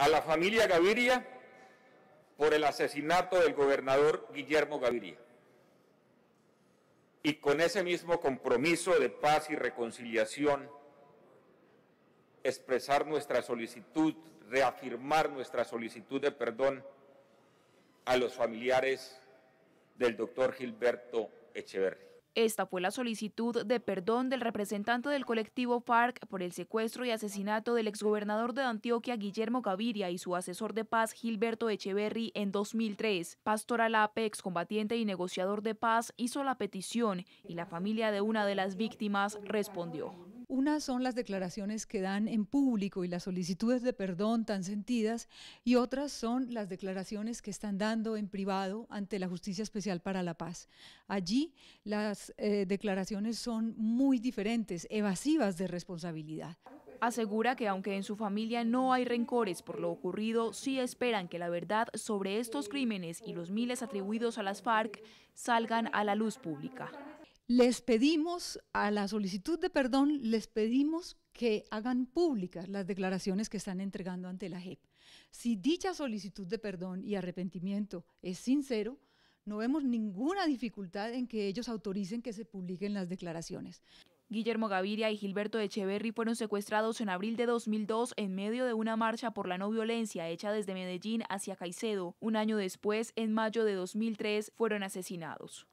a la familia Gaviria por el asesinato del gobernador Guillermo Gaviria. Y con ese mismo compromiso de paz y reconciliación, expresar nuestra solicitud, reafirmar nuestra solicitud de perdón a los familiares del doctor Gilberto Echeverri. Esta fue la solicitud de perdón del representante del colectivo FARC por el secuestro y asesinato del exgobernador de Antioquia Guillermo Gaviria y su asesor de paz Gilberto Echeverry en 2003. Pastora Apex, combatiente y negociador de paz, hizo la petición y la familia de una de las víctimas respondió. Unas son las declaraciones que dan en público y las solicitudes de perdón tan sentidas y otras son las declaraciones que están dando en privado ante la Justicia Especial para la Paz. Allí las eh, declaraciones son muy diferentes, evasivas de responsabilidad. Asegura que aunque en su familia no hay rencores por lo ocurrido, sí esperan que la verdad sobre estos crímenes y los miles atribuidos a las FARC salgan a la luz pública les pedimos, a la solicitud de perdón, les pedimos que hagan públicas las declaraciones que están entregando ante la JEP. Si dicha solicitud de perdón y arrepentimiento es sincero, no vemos ninguna dificultad en que ellos autoricen que se publiquen las declaraciones. Guillermo Gaviria y Gilberto Echeverry fueron secuestrados en abril de 2002 en medio de una marcha por la no violencia hecha desde Medellín hacia Caicedo. Un año después, en mayo de 2003, fueron asesinados.